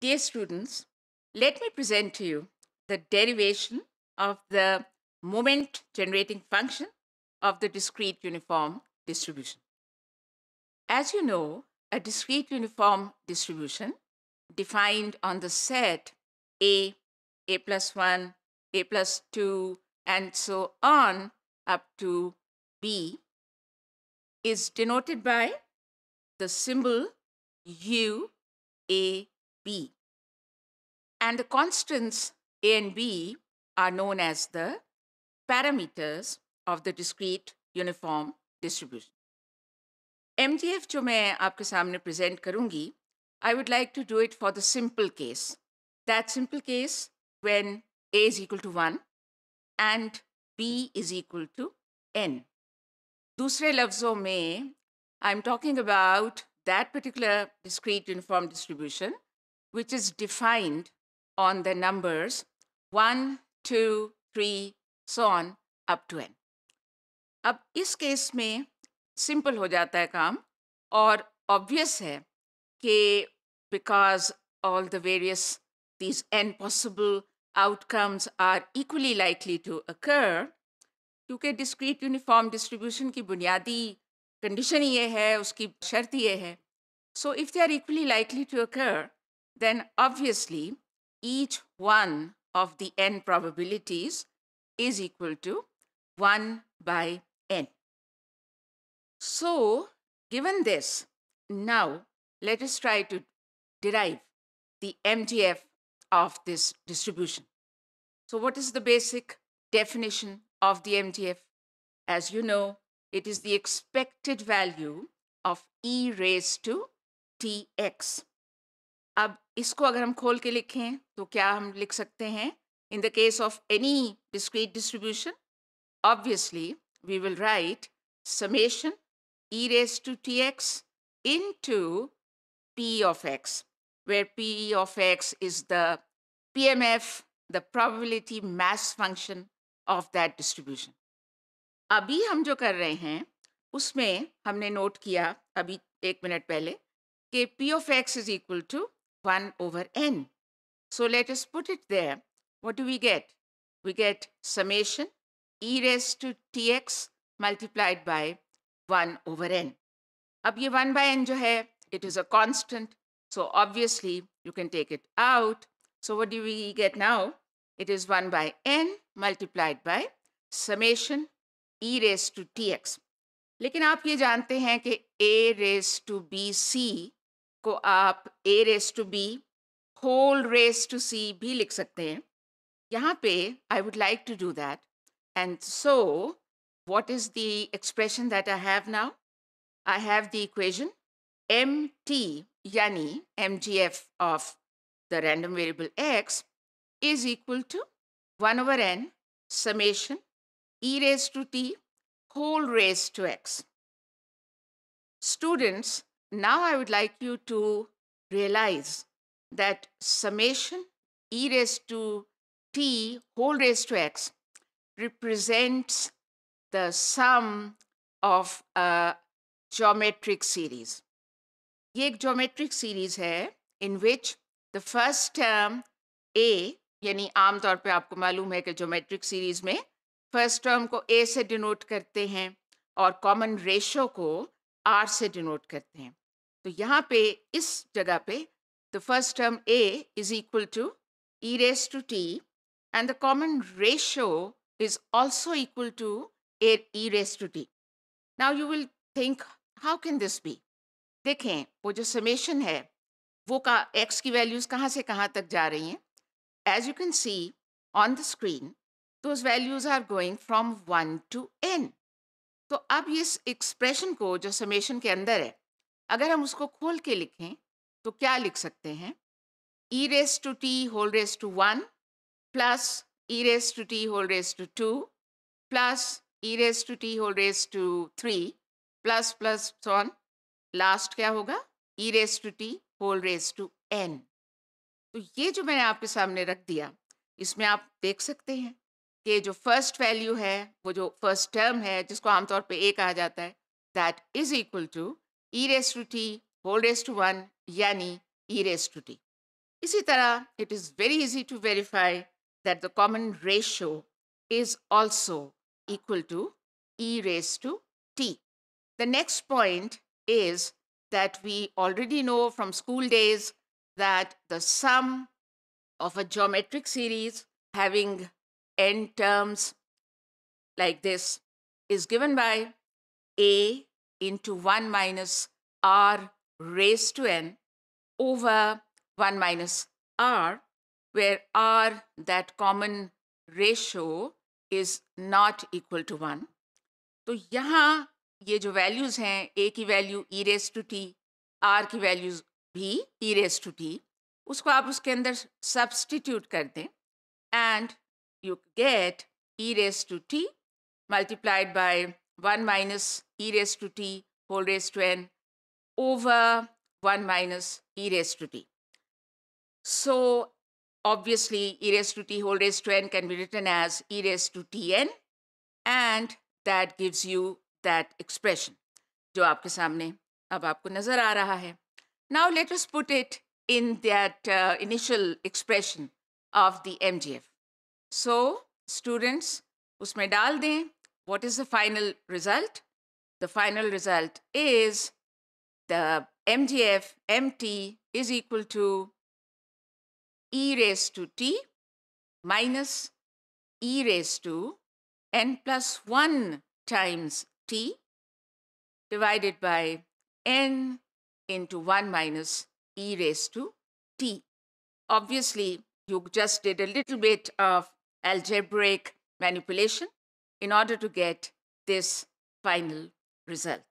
Dear students, let me present to you the derivation of the moment generating function of the discrete uniform distribution. As you know, a discrete uniform distribution defined on the set A, A plus 1, A plus 2, and so on up to B is denoted by the symbol U, A, B. And the constants A and B are known as the parameters of the discrete uniform distribution. MGF जो मैं आपके सामने present करूंगी, I would like to do it for the simple case. That simple case when A is equal to 1 and B is equal to N. दूसरे लफ्जों में, I'm talking about that particular discrete uniform distribution which is defined on the numbers 1, 2, 3, so on up to n. अब इस case में simple हो जाता है काम और ऑब्वियस है कि because all the various these an possible outcomes are equally likely to occur क्योंकि डिस्क्रीट यूनिफॉर्म डिस्ट्रीब्यूशन की बुनियादी कंडीशन ये है उसकी शर्त ये है so if they are equally likely to occur then obviously each one of the n probabilities is equal to 1 by n. So, given this, now let us try to derive the MTF of this distribution. So, what is the basic definition of the MTF? As you know, it is the expected value of e raised to tx. अब इसको अगर हम खोल के लिखें तो क्या हम लिख सकते हैं in the case of any discrete distribution obviously we will write summation x into p of x of P of x is the P M F the probability mass function of that distribution अभी हम जो कर रहे हैं उसमें हमने note किया अभी एक मिनट पहले कि P of x is equal to 1 over n. So let us put it there. What do we get? We get summation e raised to tx multiplied by 1 over n. Ab ye 1 by n jo hai, it is a constant. So obviously you can take it out. So what do we get now? It is 1 by n multiplied by summation e raised to tx. लेकिन आप ये जानते हैं कि a raised to bc Go, आप a raise to b whole raise to c भी लिख सकते हैं यहाँ पे would like to do that, and so what is the expression that I have now? I have the equation mt, yani mgf of the random variable x is equal to 1 over n summation e raised to t whole raised to x. Students, now I would like you to realize that summation e raised to t whole raised to x represents the sum of a geometric series. ये एक geometric series hai in which the first term a yani aam taur pe aapko malum hai कि geometric series mein first term ko a se denote karte hain aur common ratio ko R से denote करते हैं तो यहाँ पे इस जगह पे the first term a is equal to e raise to t and the common ratio is also equal to a e raise to t now you will think how can this be देखें वो जो summation है वो का x की values कहाँ से कहाँ तक जा रही हैं as you can see on the screen those values are going from one to n तो अब इस एक्सप्रेशन को जो समेशन के अंदर है अगर हम उसको खोल के लिखें तो क्या लिख सकते हैं e raise to t whole raise to one plus e raise to t whole raise to two plus e raise to t whole raise to three plus plus so on last क्या होगा e raise to t whole raise to n तो ये जो मैंने आपके सामने रख दिया इसमें आप देख सकते हैं कि जो फर्स्ट वैल्यू है वो जो फर्स्ट टर्म है जिसको आमतौर पे ए कहा जाता है that is equal to e raise to t whole raise to one यानी ई रेस टू टी इसी तरह it is very easy to verify that the common ratio is also equal to e raise to t the next point is that we already know from school days that the sum of a geometric series having end terms like this is given by a into 1 minus r raised to n over 1 minus r, where r, that common ratio, is not equal to 1. So, यहाँ ye jo values hain, a ki value e raised to t, r ki values b e raised to t, usko aap uske andar substitute कर दें and you get e raised to t multiplied by 1 minus e raised to t whole raised to n over 1 minus e raised to t. So obviously e raised to t whole raised to n can be written as e raised to tn and that gives you that expression Now let us put it in that uh, initial expression of the MGF. So students usme dal दें what is the final result? The final result is the MGF MT is equal to e raised to t minus e raised to n plus 1 times t divided by n into 1 minus e raised to t. Obviously, you just did a little bit of algebraic manipulation in order to get this final result.